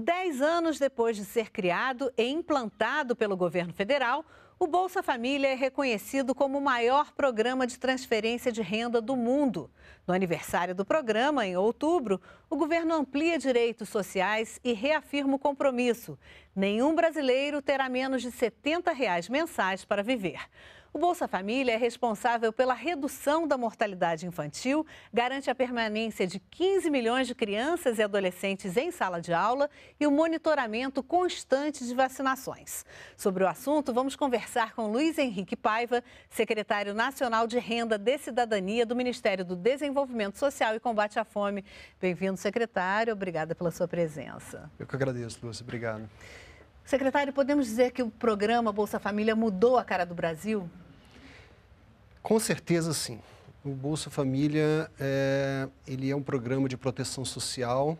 Dez anos depois de ser criado e implantado pelo governo federal, o Bolsa Família é reconhecido como o maior programa de transferência de renda do mundo. No aniversário do programa, em outubro, o governo amplia direitos sociais e reafirma o compromisso: nenhum brasileiro terá menos de R$ 70 reais mensais para viver. O Bolsa Família é responsável pela redução da mortalidade infantil, garante a permanência de 15 milhões de crianças e adolescentes em sala de aula e o monitoramento constante de vacinações. Sobre o assunto, vamos conversar com Luiz Henrique Paiva, secretário nacional de Renda de Cidadania do Ministério do Desenvolvimento Social e Combate à Fome. Bem-vindo, secretário. Obrigada pela sua presença. Eu que agradeço, Lúcia. Obrigado. Secretário, podemos dizer que o programa Bolsa Família mudou a cara do Brasil? Com certeza sim. O Bolsa Família é, ele é um programa de proteção social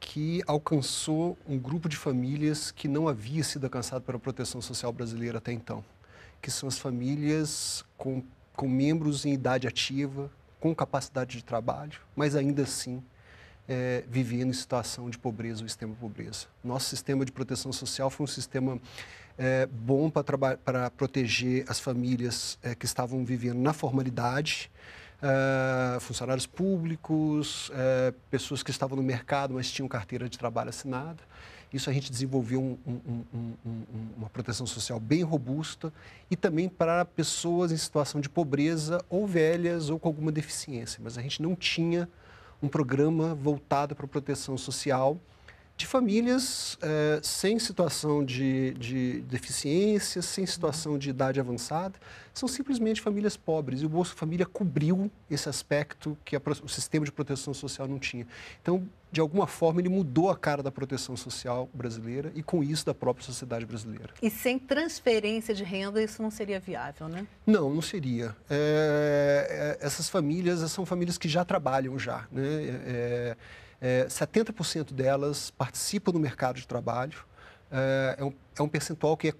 que alcançou um grupo de famílias que não havia sido alcançado pela proteção social brasileira até então, que são as famílias com, com membros em idade ativa, com capacidade de trabalho, mas ainda assim é, vivendo em situação de pobreza ou extrema pobreza. Nosso sistema de proteção social foi um sistema é, bom para proteger as famílias é, que estavam vivendo na formalidade, é, funcionários públicos, é, pessoas que estavam no mercado, mas tinham carteira de trabalho assinada. Isso a gente desenvolveu um, um, um, uma proteção social bem robusta e também para pessoas em situação de pobreza ou velhas ou com alguma deficiência. Mas a gente não tinha um programa voltado para a proteção social de famílias é, sem situação de, de deficiência, sem situação de idade avançada, são simplesmente famílias pobres. E o Bolsa Família cobriu esse aspecto que a, o sistema de proteção social não tinha. Então, de alguma forma, ele mudou a cara da proteção social brasileira e, com isso, da própria sociedade brasileira. E sem transferência de renda, isso não seria viável, né? Não, não seria. É, é, essas famílias são famílias que já trabalham já, né? É, 70% delas participam do mercado de trabalho. É, é um, é um, percentual que é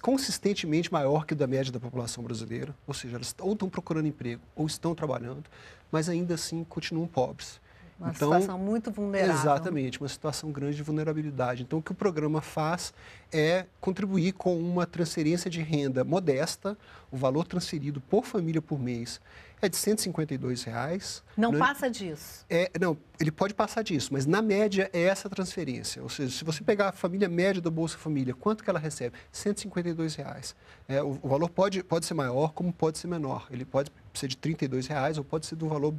consistentemente maior que o da média da população brasileira, ou seja, elas ou estão procurando emprego ou estão trabalhando, mas ainda assim continuam pobres. Uma então, situação muito vulnerável. Exatamente, uma situação grande de vulnerabilidade. Então, o que o programa faz é contribuir com uma transferência de renda modesta, o valor transferido por família por mês é de 152 reais. Não é- passa disso? É, não, ele pode passar disso, mas na média é essa transferência. Ou seja, se você pegar a família média do Bolsa Família, quanto que ela recebe? 152 reais. É, o, o valor pode, pode ser maior como pode ser menor. Ele pode ser de 32 reais ou pode ser do valor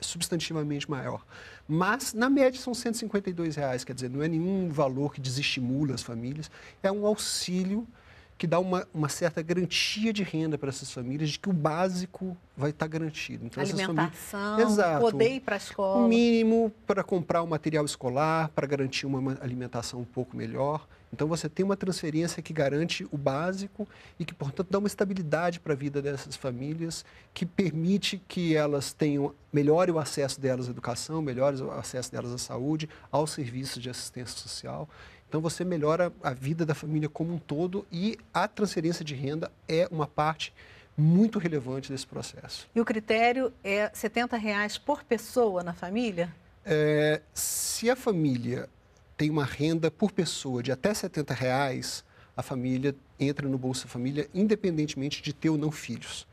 substantivamente maior. Mas, na média, são 152 reais, quer dizer, não é nenhum valor que desestimula as famílias, é um auxílio que dá uma, uma certa garantia de renda para essas famílias, de que o básico vai estar garantido. Então, Alimentação, famílias... Exato, poder ir para a escola. O mínimo para comprar o material escolar, para garantir uma alimentação um pouco melhor então você tem uma transferência que garante o básico e que, portanto, dá uma estabilidade para a vida dessas famílias, que permite que elas tenham melhore o acesso delas à educação, melhore o acesso delas à saúde, aos serviços de assistência social. Então você melhora a vida da família como um todo e a transferência de renda é uma parte muito relevante desse processo. E o critério é R$ 70 reais por pessoa na família? É, se a família tem uma renda por pessoa de até 70 reais, a família entra no Bolsa Família independentemente de ter ou não filhos.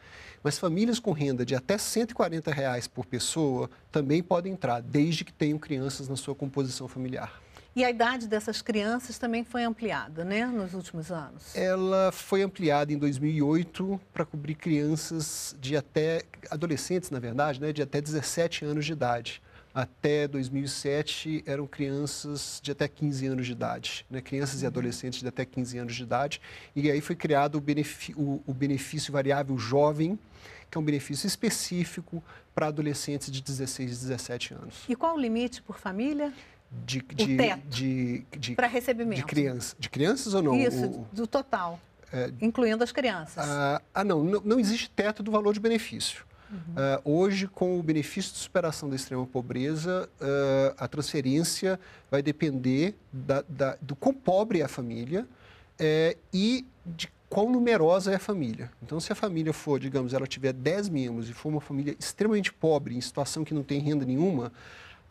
Mas famílias com renda de até 140 reais por pessoa também podem entrar, desde que tenham crianças na sua composição familiar. E a idade dessas crianças também foi ampliada, né, nos últimos anos? Ela foi ampliada em 2008 para cobrir crianças de até adolescentes, na verdade, né, de até 17 anos de idade até 2007 eram crianças de até 15 anos de idade, né? crianças e uhum. adolescentes de até 15 anos de idade. E aí foi criado o, benefício, o, o benefício variável jovem, que é um benefício específico para adolescentes de 16 e 17 anos. E qual o limite por família? De, de, o teto de, de para recebimento. De, criança, de crianças ou não? Isso, o, do total, é, incluindo as crianças. Ah, ah não, não, não existe teto do valor de benefício. Uhum. Uh, hoje, com o benefício de superação da extrema pobreza, uh, a transferência vai depender da, da, do quão pobre é a família eh, e de quão numerosa é a família. Então, se a família for, digamos, ela tiver 10 membros e for uma família extremamente pobre, em situação que não tem renda nenhuma,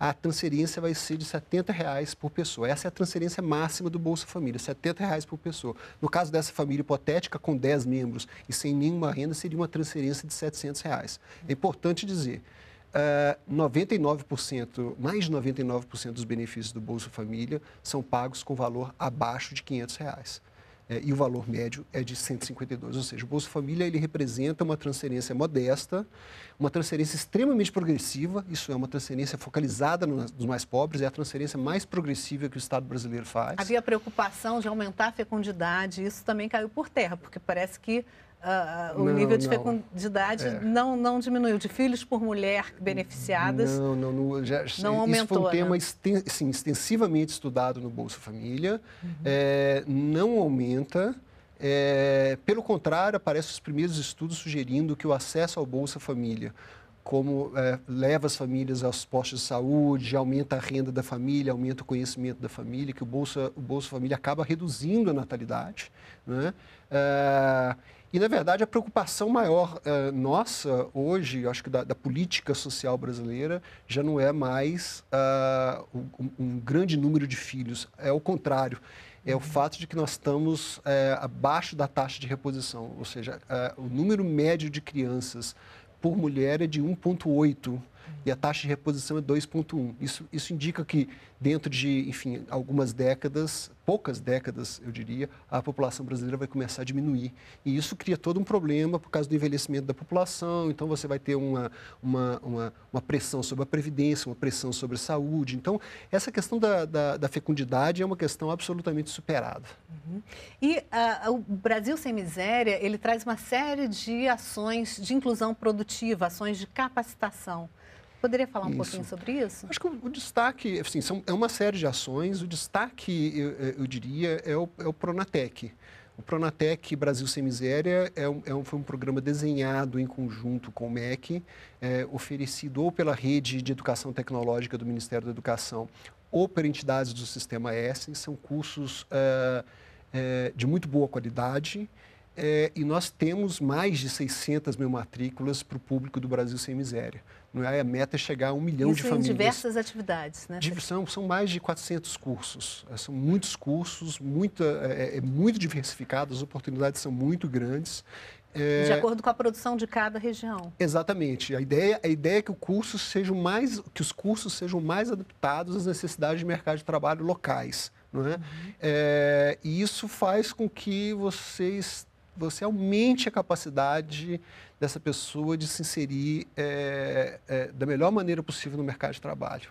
a transferência vai ser de R$ 70 reais por pessoa. Essa é a transferência máxima do Bolsa Família, R$ 70 reais por pessoa. No caso dessa família hipotética, com 10 membros e sem nenhuma renda, seria uma transferência de R$ 700 reais. É importante dizer, Uh, eh, 99%, mais de 99% dos benefícios do Bolsa Família são pagos com valor abaixo de 500 reais é, e o valor médio é de 152. Ou seja, o Bolsa Família ele representa uma transferência modesta, uma transferência extremamente progressiva, isso é uma transferência focalizada nos, nos mais pobres, é a transferência mais progressiva que o Estado brasileiro faz. Havia preocupação de aumentar a fecundidade, isso também caiu por terra, porque parece que Uh, o não, nível de não. fecundidade é. não, não diminuiu. De filhos por mulher beneficiadas. Não, não, não, já, não aumentou. foi um né? tema né? extensivamente estudado no Bolsa Família. Uhum. É, não aumenta. É, pelo contrário, aparecem os primeiros estudos sugerindo que o acesso ao Bolsa Família como é, leva as famílias aos postos de saúde, aumenta a renda da família, aumenta o conhecimento da família, que o Bolsa, o Bolsa Família acaba reduzindo a natalidade. Né? É, e, na verdade, a preocupação maior eh, nossa hoje, acho que da, da, política social brasileira, já não é mais uh, um, um, grande número de filhos, é o contrário. É o uhum. fato de que nós estamos eh, abaixo da taxa de reposição, ou seja, eh, o número médio de crianças por mulher é de 1,8 e a taxa de reposição é 2,1. Isso, isso indica que, dentro de, enfim, algumas décadas, poucas décadas, eu diria, a população brasileira vai começar a diminuir. E isso cria todo um problema por causa do envelhecimento da população, então você vai ter uma, uma, uma, uma pressão sobre a previdência, uma pressão sobre a saúde. Então, essa questão da, da, da fecundidade é uma questão absolutamente superada. Uhum. E uh, o Brasil Sem Miséria, ele traz uma série de ações de inclusão produtiva, ações de capacitação. Poderia falar um isso. pouquinho sobre isso? Acho que o, o destaque, assim, são, é uma série de ações. O destaque, eu, é, eu diria, é o, é o Pronatec. O Pronatec Brasil Sem Miséria é um, é um, foi um programa desenhado em conjunto com o MEC, é, oferecido ou pela Rede de Educação Tecnológica do Ministério da Educação ou por entidades do Sistema S. São cursos é, é, de muito boa qualidade é, e nós temos mais de 600 mil matrículas para o público do Brasil Sem Miséria. Não é? A meta é chegar a um milhão Isso de famílias. em diversas atividades, né? São, são mais de 400 cursos. É, são muitos cursos, muita, é, é, é muito diversificado, as oportunidades são muito grandes. É... De acordo com a produção de cada região. Exatamente. A ideia, a ideia é que, o curso seja mais, que os cursos sejam mais adaptados às necessidades de mercado de trabalho locais. Não é? Uhum. É, e isso faz com que vocês você aumente a capacidade dessa pessoa de se inserir é, é, da melhor maneira possível no mercado de trabalho.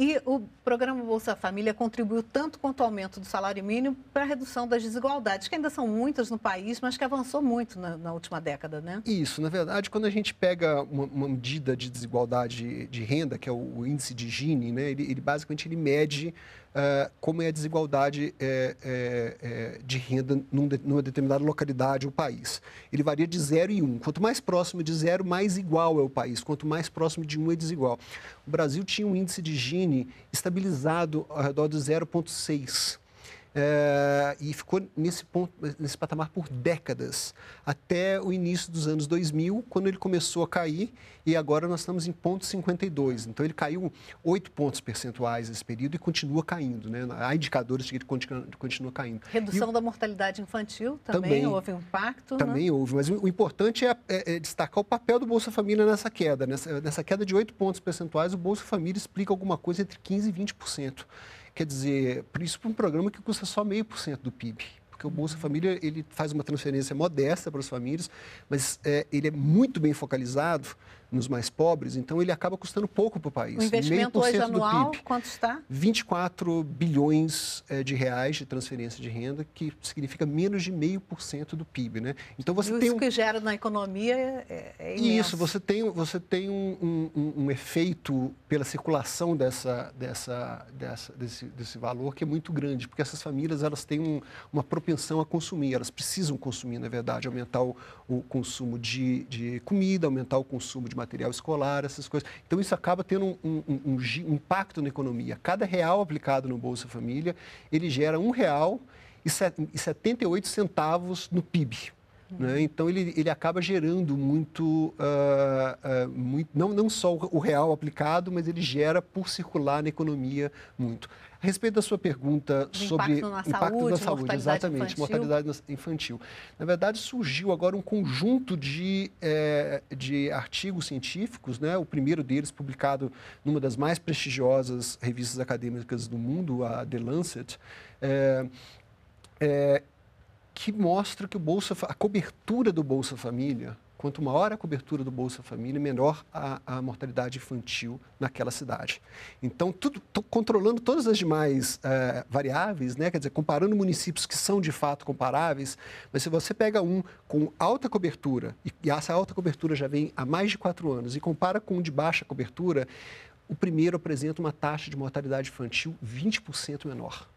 E o programa Bolsa Família contribuiu tanto quanto o aumento do salário mínimo para a redução das desigualdades, que ainda são muitas no país, mas que avançou muito na, na última década, né? Isso, na verdade, quando a gente pega uma, uma medida de desigualdade de renda, que é o, o índice de Gini, né, ele, ele basicamente ele mede eh, como é a desigualdade é, é, de renda num de, numa determinada localidade ou país. Ele varia de 0 e 1. Um. Quanto mais próximo de 0, mais igual é o país. Quanto mais próximo de 1, um, é desigual. O Brasil tinha um índice de Gini estabilizado ao redor de 0,6 é, e ficou nesse ponto, nesse patamar por décadas, até o início dos anos 2000, quando ele começou a cair, e agora nós estamos em ponto 52. Então ele caiu 8 pontos percentuais nesse período e continua caindo, né? Há indicadores de que ele continua, continua caindo. Redução e, da mortalidade infantil também, também houve um impacto. Né? Também né? houve, mas o, importante é, é, é, destacar o papel do Bolsa Família nessa queda. Nessa, nessa queda de 8 pontos percentuais, o Bolsa Família explica alguma coisa entre 15 e 20%. Quer dizer, por isso para um programa que custa só meio por cento do PIB. Porque o Bolsa uhum. Família ele faz uma transferência modesta para as famílias, mas é, ele é muito bem focalizado nos mais pobres, então ele acaba custando pouco para o país. O investimento hoje anual, PIB, quanto está? 24 bilhões é, de reais de transferência de renda, que significa menos de 0,5% do PIB. Né? Então você tem um... que gera na economia é, é Isso, você tem, você tem um, um, um efeito pela circulação dessa, dessa, dessa, desse, desse valor que é muito grande, porque essas famílias elas têm um, uma propensão a consumir, elas precisam consumir, na verdade, aumentar o, o consumo de, de comida, aumentar o consumo de material escolar, essas coisas. Então, isso acaba tendo um, um, um, um impacto na economia. Cada real aplicado no Bolsa Família, ele gera um real e 78 centavos no PIB. Né? Então, ele, ele acaba gerando muito, uh, uh, muito não, não só o, real aplicado, mas ele gera por circular na economia muito. A respeito da sua pergunta sobre impacto na impacto saúde, na saúde mortalidade exatamente, infantil. mortalidade infantil. Na verdade, surgiu agora um conjunto de, eh, de artigos científicos, né? o primeiro deles publicado numa das mais prestigiosas revistas acadêmicas do mundo, a The Lancet, é que mostra que o Bolsa, a cobertura do Bolsa Família, quanto maior a cobertura do Bolsa Família, menor a, a mortalidade infantil naquela cidade. Então, tudo, controlando todas as demais é, variáveis, né? quer dizer, comparando municípios que são de fato comparáveis, mas se você pega um com alta cobertura, e, e essa alta cobertura já vem há mais de quatro anos, e compara com um de baixa cobertura, o primeiro apresenta uma taxa de mortalidade infantil 20% menor.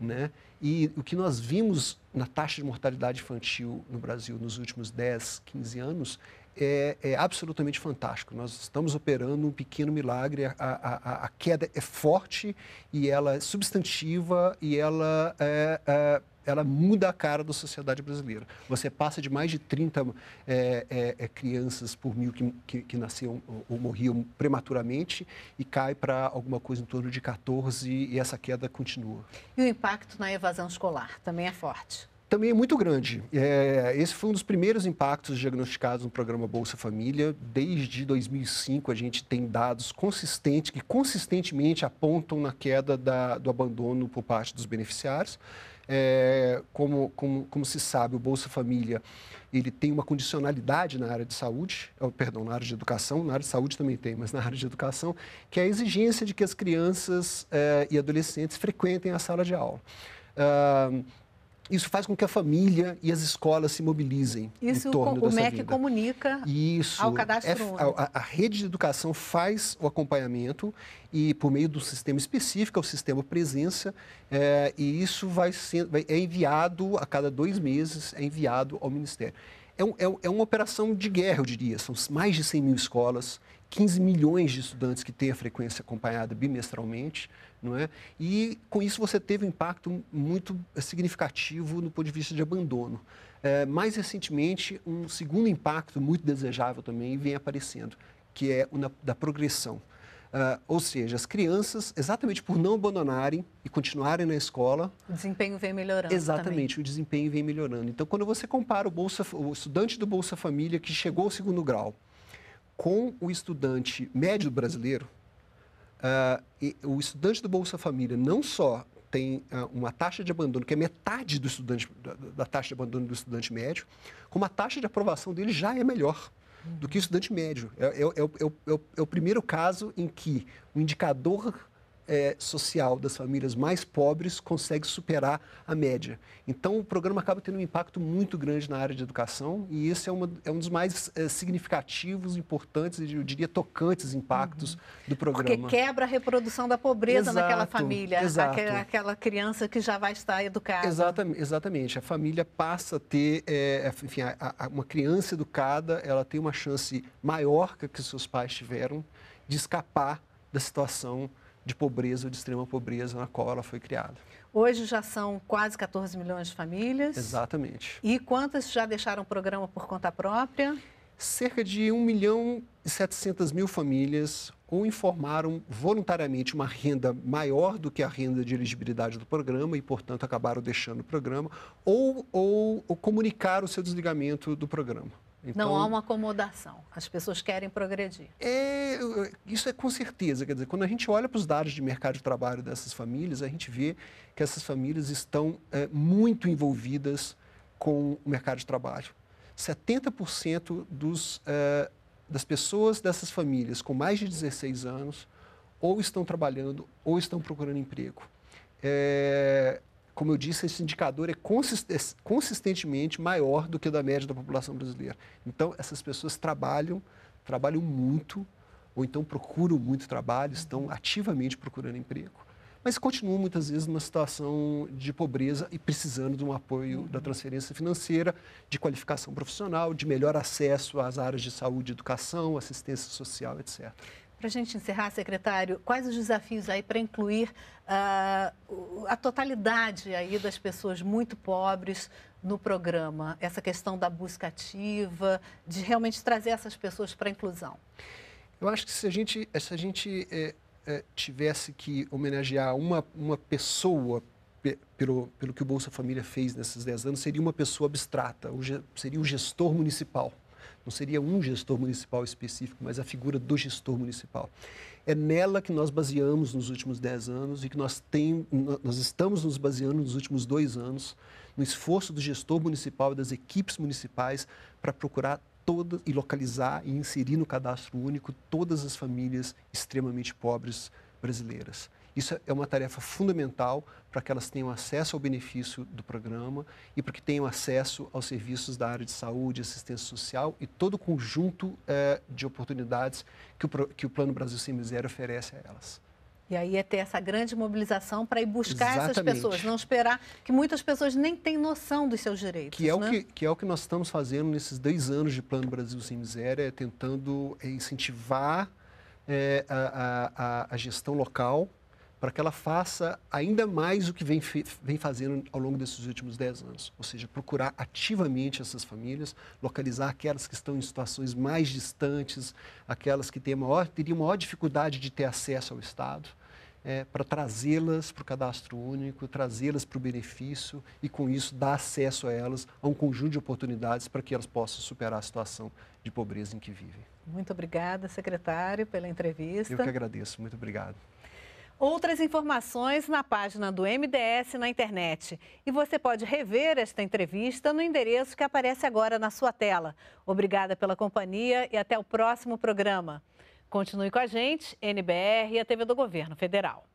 Né? E o que nós vimos na taxa de mortalidade infantil no Brasil nos últimos 10, 15 anos é, é absolutamente fantástico. Nós estamos operando um pequeno milagre. A, a, a queda é forte e ela é substantiva e ela é, é ela muda a cara da sociedade brasileira. Você passa de mais de 30 é, é, é, crianças por mil que, que, que nasciam ou, ou, morriam prematuramente e cai para alguma coisa em torno de 14 e essa queda continua. E o impacto na evasão escolar também é forte? Também é muito grande. É, esse foi um dos primeiros impactos diagnosticados no programa Bolsa Família. Desde 2005, a gente tem dados consistentes, que consistentemente apontam na queda da, do abandono por parte dos beneficiários. É, como, como, como se sabe, o Bolsa Família ele tem uma condicionalidade na área de saúde, é perdão, na área de educação, na área de saúde também tem, mas na área de educação, que é a exigência de que as crianças é, e adolescentes frequentem a sala de aula. Uh, isso faz com que a família e as escolas se mobilizem. Isso em torno o, o MEC vida. comunica Isso, ao cadastro. É, a, a, rede de educação faz o acompanhamento e por meio do sistema específico, é o sistema presença, é, e isso vai ser, vai, é enviado a cada dois meses, é enviado ao Ministério. É, um, é, é uma operação de guerra, eu diria. São mais de 100 mil escolas 15 milhões de estudantes que têm a frequência acompanhada bimestralmente, não é? E com isso você teve um impacto muito eh, significativo no ponto de vista de abandono. É, mais recentemente, um segundo impacto muito desejável também vem aparecendo, que é o na, da progressão. Uh, ou seja, as crianças, exatamente por não abandonarem e continuarem na escola. O desempenho vem melhorando. Exatamente, também. o desempenho vem melhorando. Então, quando você compara o, Bolsa, o estudante do Bolsa Família que chegou ao segundo grau com o estudante médio brasileiro, uh, e, o estudante do Bolsa Família não só tem uh, uma taxa de abandono que é metade do estudante, da, da, taxa de abandono do estudante médio, como a taxa de aprovação dele já é melhor uhum. do que o estudante médio. É, é, é, o, é, o, é é primeiro caso em que o indicador é, social das famílias mais pobres consegue superar a média. Então, o programa acaba tendo um impacto muito grande na área de educação e esse é, uma, é um dos mais é, significativos, importantes e, eu diria, tocantes impactos uhum. do programa. Porque quebra a reprodução da pobreza exato, naquela família, exato. Aquela, criança que já vai estar educada. Exatamente, exatamente. a família passa a ter, é, enfim, a, a, uma criança educada, ela tem uma chance maior que, que seus pais tiveram de escapar da situação de pobreza ou de extrema pobreza na qual ela foi criada. Hoje já são quase 14 milhões de famílias. Exatamente. E quantas já deixaram o programa por conta própria? Cerca de 1 milhão e 700 mil famílias ou informaram voluntariamente uma renda maior do que a renda de elegibilidade do programa e, portanto, acabaram deixando o programa, ou, ou, ou comunicaram o seu desligamento do programa. Então, não há uma acomodação. As pessoas querem progredir. É, isso é com certeza. Quer dizer, quando a gente olha para os dados de mercado de trabalho dessas famílias, a gente vê que essas famílias estão é, muito envolvidas com o mercado de trabalho. 70% dos, é, das pessoas dessas famílias com mais de 16 anos ou estão trabalhando ou estão procurando emprego. É, como eu disse, esse indicador é, é consistentemente maior do que o da média da população brasileira. Então, essas pessoas trabalham, trabalham muito, ou então procuram muito trabalho, estão ativamente procurando emprego, mas continuam muitas vezes numa situação de pobreza e precisando de um apoio da uhum. transferência financeira, de qualificação profissional, de melhor acesso às áreas de saúde, educação, assistência social, etc. Para a gente encerrar, secretário, quais os desafios aí para incluir uh, a totalidade aí das pessoas muito pobres no programa? Essa questão da busca ativa, de realmente trazer essas pessoas para a inclusão? Eu acho que se a gente, se a gente é, é, tivesse que homenagear uma, uma pessoa pelo, pelo que o Bolsa Família fez nesses 10 anos, seria uma pessoa abstrata, seria o gestor municipal. Não seria um gestor municipal específico, mas a figura do gestor municipal. É nela que nós baseamos nos últimos 10 anos e que nós, tem, nós estamos nos baseando nos últimos dois anos no esforço do gestor municipal e das equipes municipais para procurar toda e localizar e inserir no cadastro único todas as famílias extremamente pobres brasileiras. Isso é uma tarefa fundamental para que elas tenham acesso ao benefício do programa e para que tenham acesso aos serviços da área de saúde, assistência social e todo o conjunto eh, de oportunidades que o, que o Plano Brasil Sem Miséria oferece a elas. E aí é ter essa grande mobilização para ir buscar Exatamente. essas pessoas, não esperar que muitas pessoas nem têm noção dos seus direitos. Que é, né? o que, que, é o que nós estamos fazendo nesses dois anos de Plano Brasil Sem Miséria, é tentando é, incentivar é, a, a, a, gestão local para que ela faça ainda mais o que vem, vem fazendo ao longo desses últimos 10 anos, ou seja, procurar ativamente essas famílias, localizar aquelas que estão em situações mais distantes, aquelas que têm maior, teriam maior dificuldade de ter acesso ao Estado, é, para trazê-las para o cadastro único, trazê-las para o benefício e, com isso, dar acesso a elas a um conjunto de oportunidades para que elas possam superar a situação de pobreza em que vivem. Muito obrigada, secretário, pela entrevista. Eu que agradeço, muito obrigado. Outras informações na página do MDS na internet. E você pode rever esta entrevista no endereço que aparece agora na sua tela. Obrigada pela companhia e até o próximo programa. Continue com a gente, NBR e a TV do Governo Federal.